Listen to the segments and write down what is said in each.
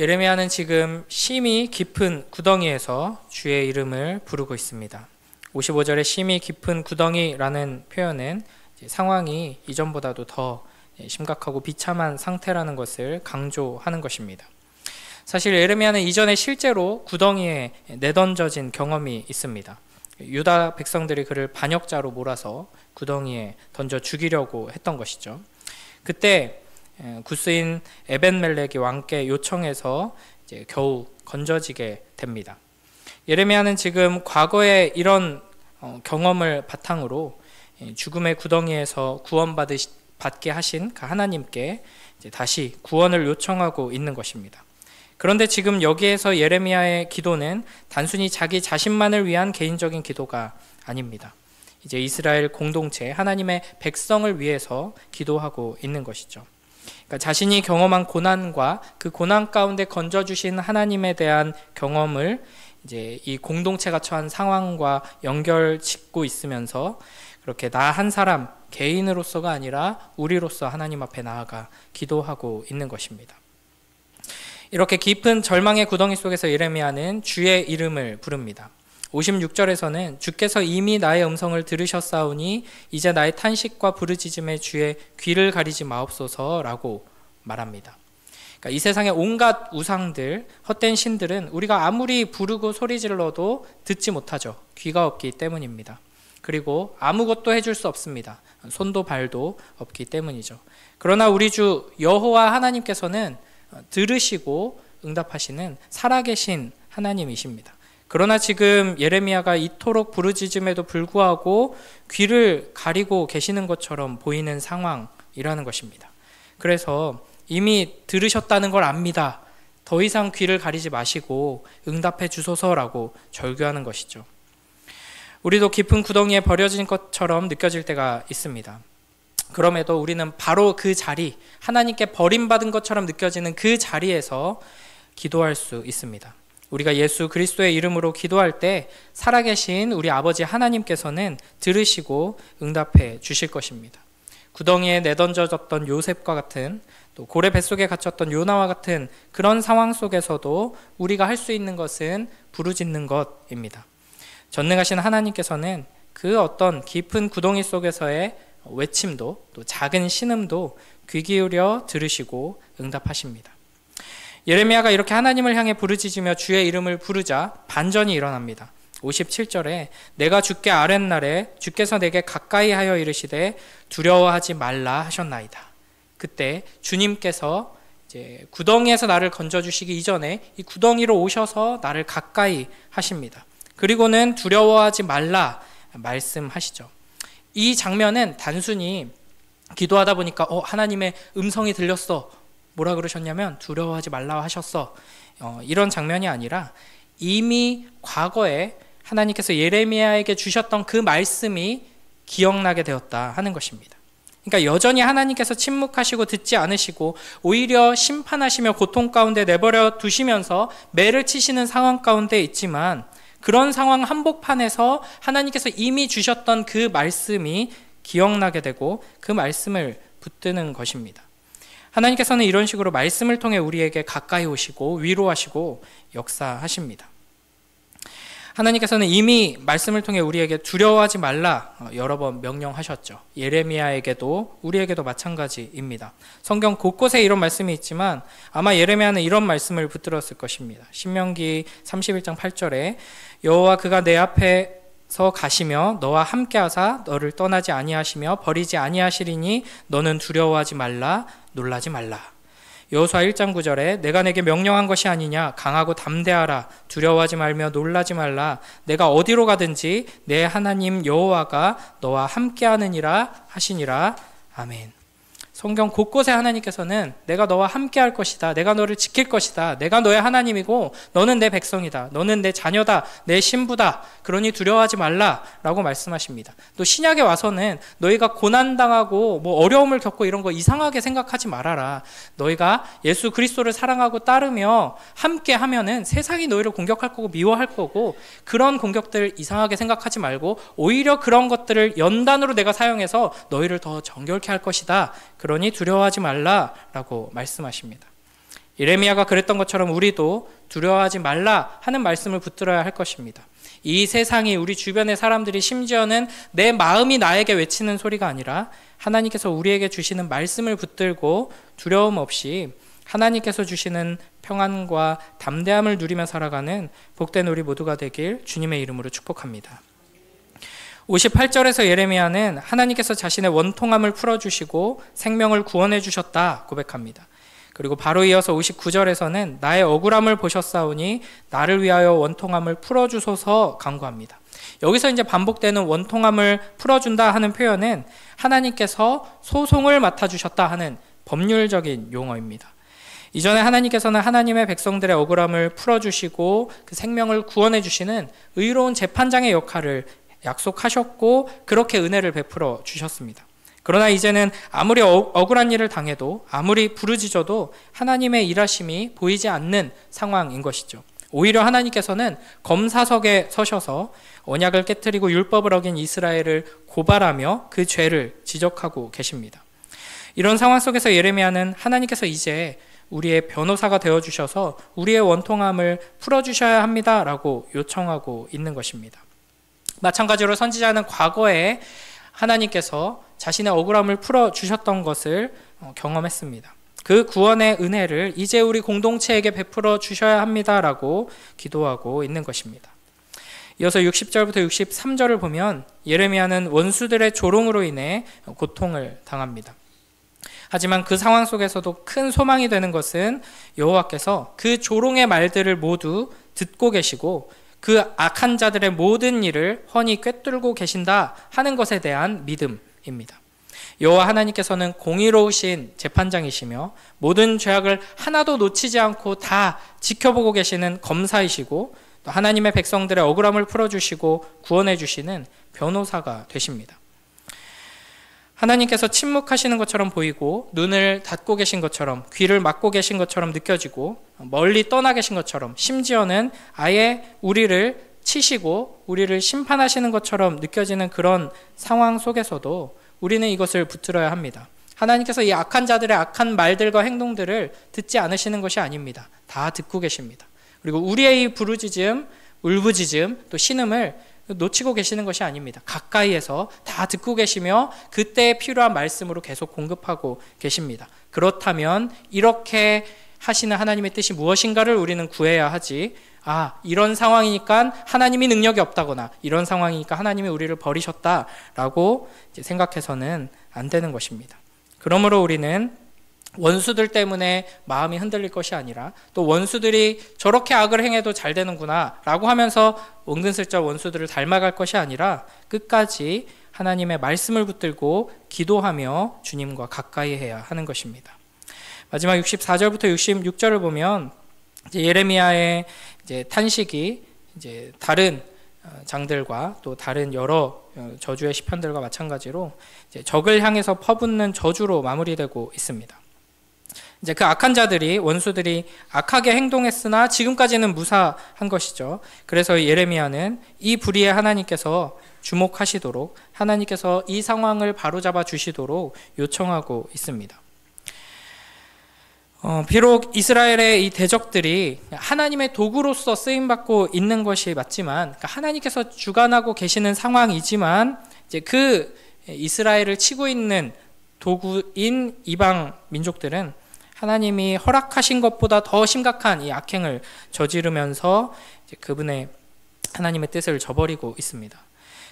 예레미야는 지금 심히 깊은 구덩이에서 주의 이름을 부르고 있습니다. 55절에 심히 깊은 구덩이라는 표현은 상황이 이전보다도 더 예, 심각하고 비참한 상태라는 것을 강조하는 것입니다. 사실 예레미야는 이전에 실제로 구덩이에 내던져진 경험이 있습니다. 유다 백성들이 그를 반역자로 몰아서 구덩이에 던져 죽이려고 했던 것이죠. 그때 구스인 예, 에벤멜렉이 왕께 요청해서 이제 겨우 건져지게 됩니다. 예레미야는 지금 과거에 이런 어, 경험을 바탕으로 예, 죽음의 구덩이에서 구원받게 하신 그 하나님께 다시 구원을 요청하고 있는 것입니다. 그런데 지금 여기에서 예레미야의 기도는 단순히 자기 자신만을 위한 개인적인 기도가 아닙니다. 이제 이스라엘 공동체 하나님의 백성을 위해서 기도하고 있는 것이죠. 그러니까 자신이 경험한 고난과 그 고난 가운데 건져 주신 하나님에 대한 경험을 이제 이 공동체가 처한 상황과 연결 짓고 있으면서 그렇게 나 한 사람 개인으로서가 아니라 우리로서 하나님 앞에 나아가 기도하고 있는 것입니다. 이렇게 깊은 절망의 구덩이 속에서 예레미야는 주의 이름을 부릅니다. 56절에서는 주께서 이미 나의 음성을 들으셨사오니 이제 나의 탄식과 부르짖음에 주의 귀를 가리지 마옵소서라고 말합니다. 그러니까 이 세상의 온갖 우상들, 헛된 신들은 우리가 아무리 부르고 소리 질러도 듣지 못하죠. 귀가 없기 때문입니다. 그리고 아무것도 해줄 수 없습니다. 손도 발도 없기 때문이죠. 그러나 우리 주 여호와 하나님께서는 들으시고 응답하시는 살아계신 하나님이십니다. 그러나 지금 예레미야가 이토록 부르짖음에도 불구하고 귀를 가리고 계시는 것처럼 보이는 상황이라는 것입니다. 그래서 이미 들으셨다는 걸 압니다. 더 이상 귀를 가리지 마시고 응답해 주소서라고 절규하는 것이죠. 우리도 깊은 구덩이에 버려진 것처럼 느껴질 때가 있습니다. 그럼에도 우리는 바로 그 자리, 하나님께 버림받은 것처럼 느껴지는 그 자리에서 기도할 수 있습니다. 우리가 예수 그리스도의 이름으로 기도할 때 살아계신 우리 아버지 하나님께서는 들으시고 응답해 주실 것입니다. 구덩이에 내던져졌던 요셉과 같은 또 고래 뱃속에 갇혔던 요나와 같은 그런 상황 속에서도 우리가 할 수 있는 것은 부르짖는 것입니다. 전능하신 하나님께서는 그 어떤 깊은 구덩이 속에서의 외침도 또 작은 신음도 귀 기울여 들으시고 응답하십니다. 예레미야가 이렇게 하나님을 향해 부르짖으며 주의 이름을 부르자 반전이 일어납니다. 57절에 내가 주께 아랫날에 주께서 내게 가까이 하여 이르시되 두려워하지 말라 하셨나이다. 그때 주님께서 이제 구덩이에서 나를 건져 주시기 이전에 이 구덩이로 오셔서 나를 가까이 하십니다. 그리고는 두려워하지 말라 말씀하시죠. 이 장면은 단순히 기도하다 보니까 어 하나님의 음성이 들렸어. 뭐라 그러셨냐면 두려워하지 말라 하셨어. 어, 이런 장면이 아니라 이미 과거에 하나님께서 예레미야에게 주셨던 그 말씀이 기억나게 되었다 하는 것입니다. 그러니까 여전히 하나님께서 침묵하시고 듣지 않으시고 오히려 심판하시며 고통 가운데 내버려 두시면서 매를 치시는 상황 가운데 있지만 그런 상황 한복판에서 하나님께서 이미 주셨던 그 말씀이 기억나게 되고 그 말씀을 붙드는 것입니다. 하나님께서는 이런 식으로 말씀을 통해 우리에게 가까이 오시고 위로하시고 역사하십니다. 하나님께서는 이미 말씀을 통해 우리에게 두려워하지 말라 어, 여러 번 명령하셨죠. 예레미야에게도 우리에게도 마찬가지입니다. 성경 곳곳에 이런 말씀이 있지만 아마 예레미야는 이런 말씀을 붙들었을 것입니다. 신명기 31장 8절에 여호와 그가 내 앞에 서 가시며 너와 함께 하사 너를 떠나지 아니하시며 버리지 아니하시리니 너는 두려워하지 말라 놀라지 말라. 여호수아 1장 9절에 내가 내게 명령한 것이 아니냐 강하고 담대하라 두려워하지 말며 놀라지 말라 내가 어디로 가든지 내 하나님 여호와가 너와 함께하느니라 하시니라 아멘. 성경 곳곳에 하나님께서는 내가 너와 함께 할 것이다. 내가 너를 지킬 것이다. 내가 너의 하나님이고 너는 내 백성이다. 너는 내 자녀다. 내 신부다. 그러니 두려워하지 말라라고 말씀하십니다. 또 신약에 와서는 너희가 고난 당하고 뭐 어려움을 겪고 이런 거 이상하게 생각하지 말아라. 너희가 예수 그리스도를 사랑하고 따르며 함께 하면은 세상이 너희를 공격할 거고 미워할 거고 그런 공격들 이상하게 생각하지 말고 오히려 그런 것들을 연단으로 내가 사용해서 너희를 더 정결케 할 것이다. 그러니 두려워하지 말라라고 말씀하십니다. 예레미야가 그랬던 것처럼 우리도 두려워하지 말라 하는 말씀을 붙들어야 할 것입니다. 이 세상이 우리 주변의 사람들이 심지어는 내 마음이 나에게 외치는 소리가 아니라 하나님께서 우리에게 주시는 말씀을 붙들고 두려움 없이 하나님께서 주시는 평안과 담대함을 누리며 살아가는 복된 우리 모두가 되길 주님의 이름으로 축복합니다. 58절에서 예레미야는 하나님께서 자신의 원통함을 풀어주시고 생명을 구원해 주셨다 고백합니다. 그리고 바로 이어서 59절에서는 나의 억울함을 보셨사오니 나를 위하여 원통함을 풀어주소서 강구합니다. 여기서 이제 반복되는 원통함을 풀어준다 하는 표현은 하나님께서 소송을 맡아주셨다 하는 법률적인 용어입니다. 이전에 하나님께서는 하나님의 백성들의 억울함을 풀어주시고 그 생명을 구원해주시는 의로운 재판장의 역할을 약속하셨고 그렇게 은혜를 베풀어 주셨습니다. 그러나 이제는 아무리 어, 억울한 일을 당해도 아무리 부르짖어도 하나님의 일하심이 보이지 않는 상황인 것이죠. 오히려 하나님께서는 검사석에 서셔서 언약을 깨뜨리고 율법을 어긴 이스라엘을 고발하며 그 죄를 지적하고 계십니다. 이런 상황 속에서 예레미야는 하나님께서 이제 우리의 변호사가 되어 주셔서 우리의 원통함을 풀어 주셔야 합니다라고 요청하고 있는 것입니다. 마찬가지로 선지자는 과거에 하나님께서 자신의 억울함을 풀어 주셨던 것을 어, 경험했습니다. 그 구원의 은혜를 이제 우리 공동체에게 베풀어 주셔야 합니다라고 기도하고 있는 것입니다. 이어서 60절부터 63절을 보면 예레미야는 원수들의 조롱으로 인해 고통을 당합니다. 하지만 그 상황 속에서도 큰 소망이 되는 것은 여호와께서 그 조롱의 말들을 모두 듣고 계시고 그 악한 자들의 모든 일을 훤히 꿰뚫고 계신다 하는 것에 대한 믿음입니다. 여호와 하나님께서는 공의로우신 재판장이시며 모든 죄악을 하나도 놓치지 않고 다 지켜보고 계시는 검사이시고 또 하나님의 백성들의 억울함을 풀어주시고 구원해 주시는 변호사가 되십니다. 하나님께서 침묵하시는 것처럼 보이고 눈을 닫고 계신 것처럼 귀를 막고 계신 것처럼 느껴지고 멀리 떠나 계신 것처럼 심지어는 아예 우리를 치시고 우리를 심판하시는 것처럼 느껴지는 그런 상황 속에서도 우리는 이것을 붙들어야 합니다. 하나님께서 이 악한 자들의 악한 말들과 행동들을 듣지 않으시는 것이 아닙니다. 다 듣고 계십니다. 그리고 우리의 이 부르짖음, 울부짖음, 또 신음을 놓치고 계시는 것이 아닙니다. 가까이에서 다 듣고 계시며 그때 필요한 말씀으로 계속 공급하고 계십니다. 그렇다면 이렇게 하시는 하나님의 뜻이 무엇인가를 우리는 구해야 하지. 아, 이런 상황이니까 하나님이 능력이 없다거나 이런 상황이니까 하나님이 우리를 버리셨다라고 생각해서는 안 되는 것입니다. 그러므로 우리는 원수들 때문에 마음이 흔들릴 것이 아니라 또 원수들이 저렇게 악을 행해도 잘 되는구나 라고 하면서 은근슬쩍 원수들을 닮아갈 것이 아니라 끝까지 하나님의 말씀을 붙들고 기도하며 주님과 가까이 해야 하는 것입니다. 마지막 64절부터 66절을 보면 예레미야의 이제 탄식이 이제 다른 어, 장들과 또 다른 여러 어, 저주의 시편들과 마찬가지로 적을 향해서 퍼붓는 저주로 마무리되고 있습니다. 이제 그 악한 자들이 원수들이 악하게 행동했으나 지금까지는 무사한 것이죠. 그래서 예레미야는 이 불의에 하나님께서 주목하시도록 하나님께서 이 상황을 바로잡아 주시도록 요청하고 있습니다. 어, 비록 이스라엘의 이 대적들이 하나님의 도구로서 쓰임받고 있는 것이 맞지만 그러니까 하나님께서 주관하고 계시는 상황이지만 이제 그 이스라엘을 치고 있는 도구인 이방 민족들은 하나님이 허락하신 것보다 더 심각한 이 악행을 저지르면서 그분의 하나님의 뜻을 저버리고 있습니다.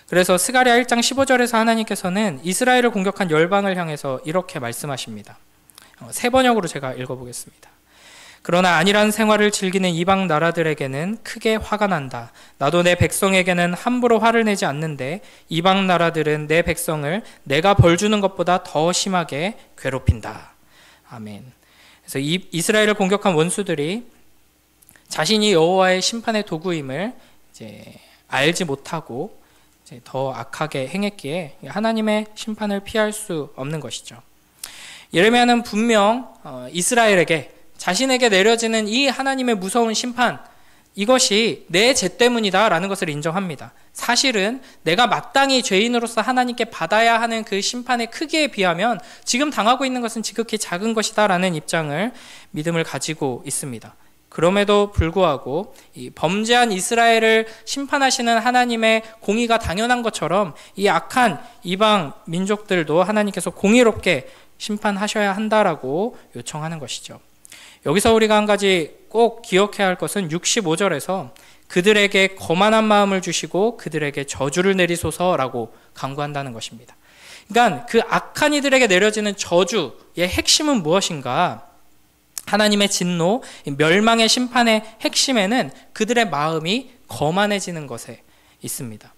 그래서 스가랴 1장 15절에서 하나님께서는 이스라엘을 공격한 열방을 향해서 이렇게 말씀하십니다. 어, 세 번역으로 제가 읽어보겠습니다. 그러나 아니란 생활을 즐기는 이방 나라들에게는 크게 화가 난다. 나도 내 백성에게는 함부로 화를 내지 않는데 이방 나라들은 내 백성을 내가 벌 주는 것보다 더 심하게 괴롭힌다. 아멘. 그래서 이스라엘을 공격한 원수들이 자신이 여호와의 심판의 도구임을 이제 알지 못하고 이제 더 악하게 행했기에 하나님의 심판을 피할 수 없는 것이죠. 예레미야는 분명 어, 이스라엘에게 자신에게 내려지는 이 하나님의 무서운 심판 이것이 내 죄 때문이다라는 것을 인정합니다. 사실은 내가 마땅히 죄인으로서 하나님께 받아야 하는 그 심판의 크기에 비하면 지금 당하고 있는 것은 지극히 작은 것이다라는 입장을 믿음을 가지고 있습니다. 그럼에도 불구하고 범죄한 이스라엘을 심판하시는 하나님의 공의가 당연한 것처럼 이 악한 이방 민족들도 하나님께서 공의롭게 심판하셔야 한다라고 요청하는 것이죠. 여기서 우리가 한 가지 꼭 기억해야 할 것은 65절에서 그들에게 거만한 마음을 주시고 그들에게 저주를 내리소서라고 강구한다는 것입니다. 그러니까 그 악한 이들에게 내려지는 저주의 핵심은 무엇인가? 하나님의 진노, 멸망의 심판의 핵심에는 그들의 마음이 거만해지는 것에 있습니다.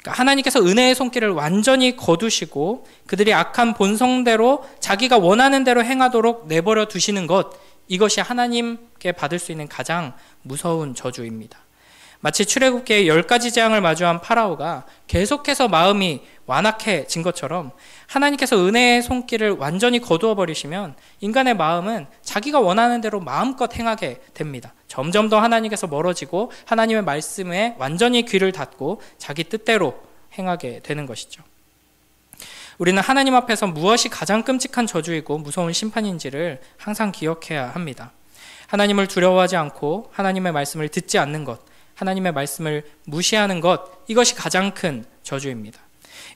그러니까 하나님께서 은혜의 손길을 완전히 거두시고 그들이 악한 본성대로 자기가 원하는 대로 행하도록 내버려 두시는 것, 이것이 하나님께 받을 수 있는 가장 무서운 저주입니다. 마치 출애굽기의 열 가지 재앙을 마주한 파라오가 계속해서 마음이 완악해진 것처럼 하나님께서 은혜의 손길을 완전히 거두어 버리시면 인간의 마음은 자기가 원하는 대로 마음껏 행하게 됩니다. 점점 더 하나님께서 멀어지고 하나님의 말씀에 완전히 귀를 닫고 자기 뜻대로 행하게 되는 것이죠. 우리는 하나님 앞에서 무엇이 가장 끔찍한 저주이고 무서운 심판인지를 항상 기억해야 합니다. 하나님을 두려워하지 않고 하나님의 말씀을 듣지 않는 것, 하나님의 말씀을 무시하는 것, 이것이 가장 큰 저주입니다.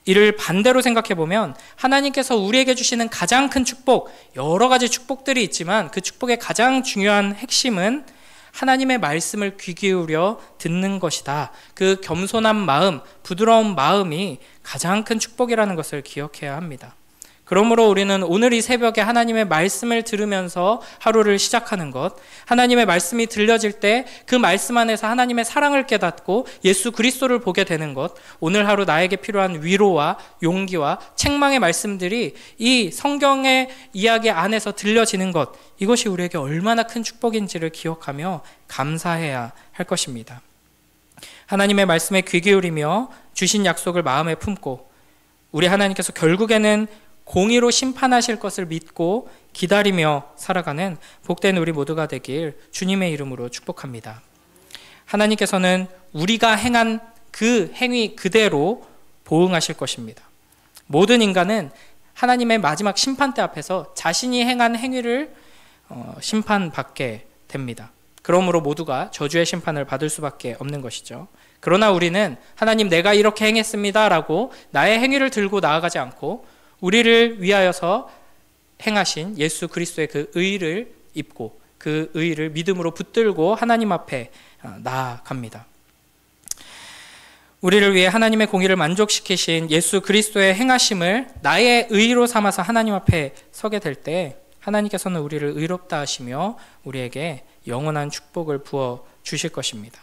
이를 반대로 생각해 보면 하나님께서 우리에게 주시는 가장 큰 축복, 여러 가지 축복들이 있지만 그 축복의 가장 중요한 핵심은 하나님의 말씀을 귀 기울여 듣는 것이다. 그 겸손한 마음, 부드러운 마음이 가장 큰 축복이라는 것을 기억해야 합니다. 그러므로 우리는 오늘 이 새벽에 하나님의 말씀을 들으면서 하루를 시작하는 것, 하나님의 말씀이 들려질 때 그 말씀 안에서 하나님의 사랑을 깨닫고 예수 그리스도를 보게 되는 것, 오늘 하루 나에게 필요한 위로와 용기와 책망의 말씀들이 이 성경의 이야기 안에서 들려지는 것, 이것이 우리에게 얼마나 큰 축복인지를 기억하며 감사해야 할 것입니다. 하나님의 말씀에 귀 기울이며 주신 약속을 마음에 품고 우리 하나님께서 결국에는 공의로 심판하실 것을 믿고 기다리며 살아가는 복된 우리 모두가 되길 주님의 이름으로 축복합니다. 하나님께서는 우리가 행한 그 행위 그대로 보응하실 것입니다. 모든 인간은 하나님의 마지막 심판대 앞에서 자신이 행한 행위를 어, 심판받게 됩니다. 그러므로 모두가 저주의 심판을 받을 수밖에 없는 것이죠. 그러나 우리는 하나님 내가 이렇게 행했습니다라고 나의 행위를 들고 나아가지 않고 우리를 위하여서 행하신 예수 그리스도의 그 의를 입고 그 의를 믿음으로 붙들고 하나님 앞에 어, 나아갑니다. 우리를 위해 하나님의 공의를 만족시키신 예수 그리스도의 행하심을 나의 의로 삼아서 하나님 앞에 서게 될 때 하나님께서는 우리를 의롭다 하시며 우리에게 영원한 축복을 부어 주실 것입니다.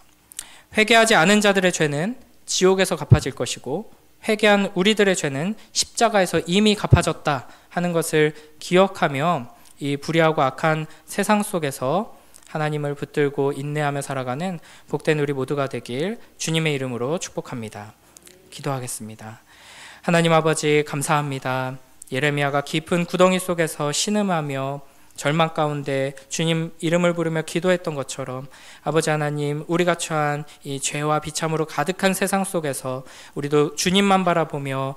회개하지 않은 자들의 죄는 지옥에서 갚아질 것이고 회개한 우리들의 죄는 십자가에서 이미 갚아졌다 하는 것을 기억하며 이 불의하고 악한 세상 속에서 하나님을 붙들고 인내하며 살아가는 복된 우리 모두가 되길 주님의 이름으로 축복합니다. 기도하겠습니다. 하나님 아버지 감사합니다. 예레미야가 깊은 구덩이 속에서 신음하며 절망 가운데 주님 이름을 부르며 기도했던 것처럼 아버지 하나님 우리가 처한 이 죄와 비참으로 가득한 세상 속에서 우리도 주님만 바라보며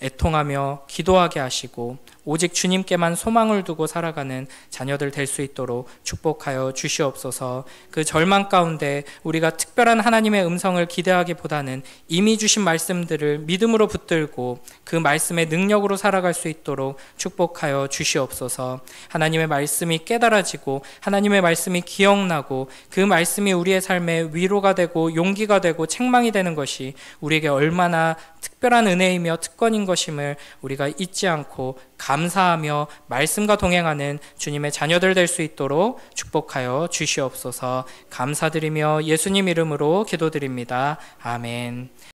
애통하며 기도하게 하시고 오직 주님께만 소망을 두고 살아가는 자녀들 될 수 있도록 축복하여 주시옵소서. 그 절망 가운데 우리가 특별한 하나님의 음성을 기대하기보다는 이미 주신 말씀들을 믿음으로 붙들고 그 말씀의 능력으로 살아갈 수 있도록 축복하여 주시옵소서. 하나님의 말씀이 깨달아지고 하나님의 말씀이 기억나고 그 말씀이 우리의 삶에 위로가 되고 용기가 되고 책망이 되는 것이 우리에게 얼마나 특별한 은혜이며 특권인 것임을 우리가 잊지 않고 감사하며 말씀과 동행하는 주님의 자녀들 될 수 있도록 축복하여 주시옵소서 감사드리며 예수님 이름으로 기도드립니다. 아멘.